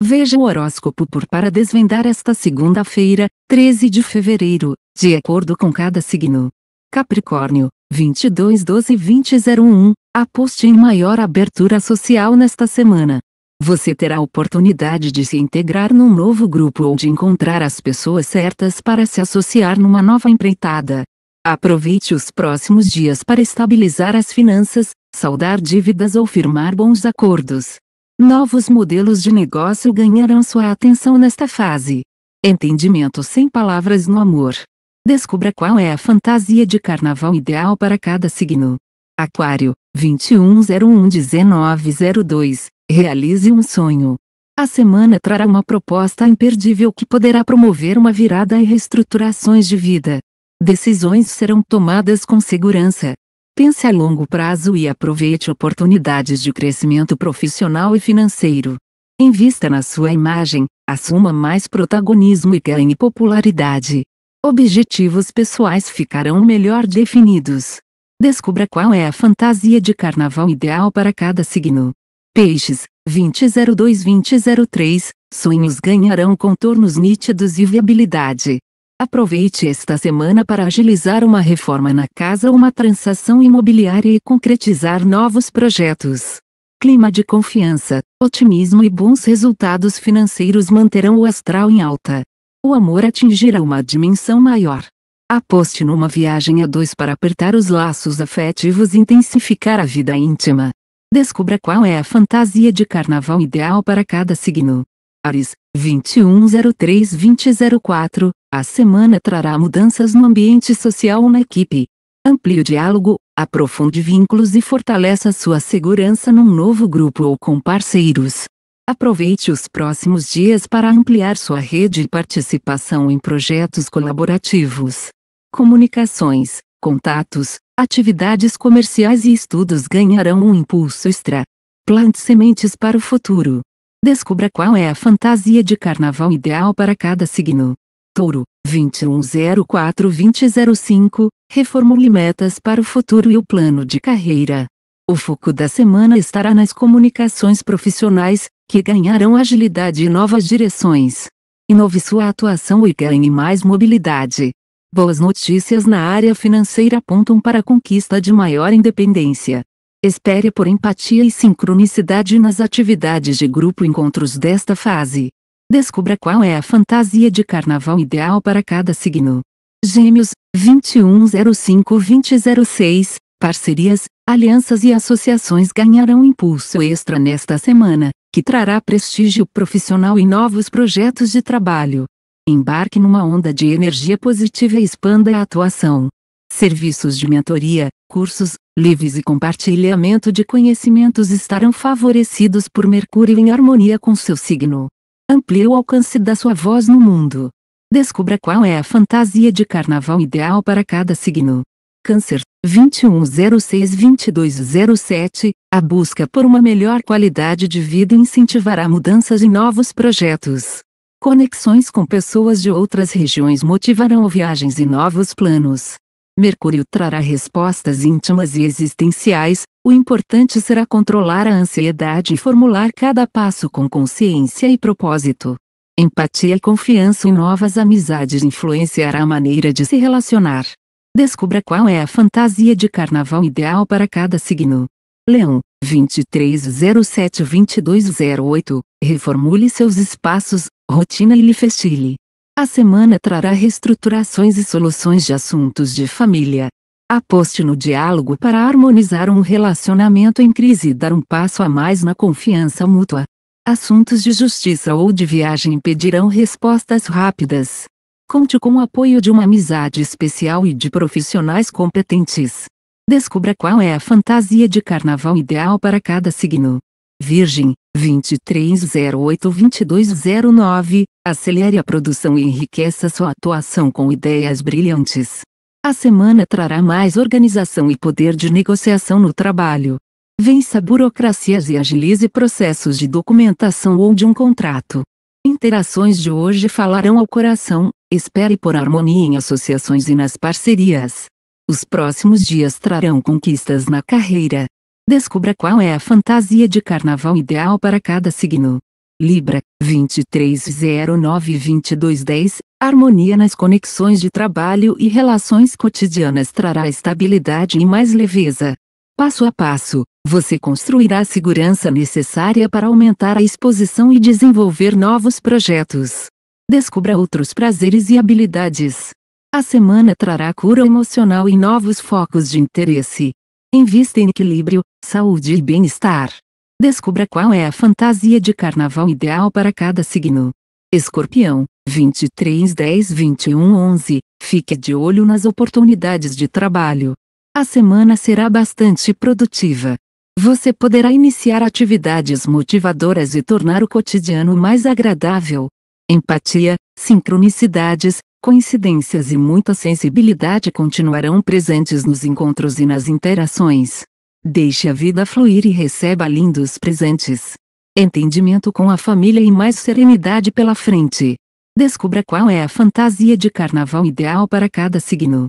Veja o horóscopo por para desvendar esta segunda-feira, 13 de fevereiro, de acordo com cada signo. Capricórnio, 22 12 2001, aposte em maior abertura social nesta semana. Você terá a oportunidade de se integrar num novo grupo ou de encontrar as pessoas certas para se associar numa nova empreitada. Aproveite os próximos dias para estabilizar as finanças, saldar dívidas ou firmar bons acordos. Novos modelos de negócio ganharão sua atenção nesta fase. Entendimento sem palavras no amor. Descubra qual é a fantasia de carnaval ideal para cada signo. Aquário, 2101-1902. Realize um sonho. A semana trará uma proposta imperdível que poderá promover uma virada e reestruturações de vida. Decisões serão tomadas com segurança, Pense a longo prazo e aproveite oportunidades de crescimento profissional e financeiro. Invista na sua imagem, assuma mais protagonismo e ganhe popularidade. Objetivos pessoais ficarão melhor definidos. Descubra qual é a fantasia de carnaval ideal para cada signo. Peixes, 2002-2003, sonhos ganharão contornos nítidos e viabilidade. Aproveite esta semana para agilizar uma reforma na casa ou uma transação imobiliária e concretizar novos projetos. Clima de confiança, otimismo e bons resultados financeiros manterão o astral em alta. O amor atingirá uma dimensão maior. Aposte numa viagem a dois para apertar os laços afetivos e intensificar a vida íntima. Descubra qual é a fantasia de carnaval ideal para cada signo. Ares, 2103-2004, a semana trará mudanças no ambiente social na equipe. Amplie o diálogo, aprofunde vínculos e fortaleça sua segurança num novo grupo ou com parceiros. Aproveite os próximos dias para ampliar sua rede e participação em projetos colaborativos. Comunicações, contatos, atividades comerciais e estudos ganharão um impulso extra. Plante sementes para o futuro. Descubra qual é a fantasia de carnaval ideal para cada signo. Touro, 2104-2005, reformule metas para o futuro e o plano de carreira. O foco da semana estará nas comunicações profissionais, que ganharão agilidade e novas direções. Inove sua atuação e ganhe mais mobilidade. Boas notícias na área financeira apontam para a conquista de maior independência. Espere por empatia e sincronicidade nas atividades de grupo encontros desta fase. Descubra qual é a fantasia de carnaval ideal para cada signo. Gêmeos, 2105-2006, parcerias, alianças e associações ganharão impulso extra nesta semana, que trará prestígio profissional e novos projetos de trabalho. Embarque numa onda de energia positiva e expanda a atuação serviços de mentoria, cursos, livros e compartilhamento de conhecimentos estarão favorecidos por Mercúrio em harmonia com seu signo. Amplie o alcance da sua voz no mundo. Descubra qual é a fantasia de carnaval ideal para cada signo. Câncer 2106-2207 A busca por uma melhor qualidade de vida incentivará mudanças em novos projetos. Conexões com pessoas de outras regiões motivarão viagens e novos planos. Mercúrio trará respostas íntimas e existenciais, o importante será controlar a ansiedade e formular cada passo com consciência e propósito. Empatia e confiança em novas amizades influenciará a maneira de se relacionar. Descubra qual é a fantasia de carnaval ideal para cada signo. Leão, 2307-2208, reformule seus espaços, rotina e lhe festile. A semana trará reestruturações e soluções de assuntos de família. Aposte no diálogo para harmonizar um relacionamento em crise e dar um passo a mais na confiança mútua. Assuntos de justiça ou de viagem pedirão respostas rápidas. Conte com o apoio de uma amizade especial e de profissionais competentes. Descubra qual é a fantasia de carnaval ideal para cada signo. Virgem, 2308-2209, Acelere a produção e enriqueça sua atuação com ideias brilhantes. A semana trará mais organização e poder de negociação no trabalho. Vença burocracias e agilize processos de documentação ou de um contrato. Interações de hoje falarão ao coração, espere por harmonia em associações e nas parcerias. Os próximos dias trarão conquistas na carreira. Descubra qual é a fantasia de carnaval ideal para cada signo. Libra, 2309-2210, harmonia nas conexões de trabalho e relações cotidianas trará estabilidade e mais leveza. Passo a passo, você construirá a segurança necessária para aumentar a exposição e desenvolver novos projetos. Descubra outros prazeres e habilidades. A semana trará cura emocional e novos focos de interesse. Invista em equilíbrio, saúde e bem-estar. Descubra qual é a fantasia de carnaval ideal para cada signo. Escorpião, 23 10 21 11, fique de olho nas oportunidades de trabalho. A semana será bastante produtiva. Você poderá iniciar atividades motivadoras e tornar o cotidiano mais agradável. Empatia, sincronicidades, coincidências e muita sensibilidade continuarão presentes nos encontros e nas interações. Deixe a vida fluir e receba lindos presentes. Entendimento com a família e mais serenidade pela frente. Descubra qual é a fantasia de carnaval ideal para cada signo.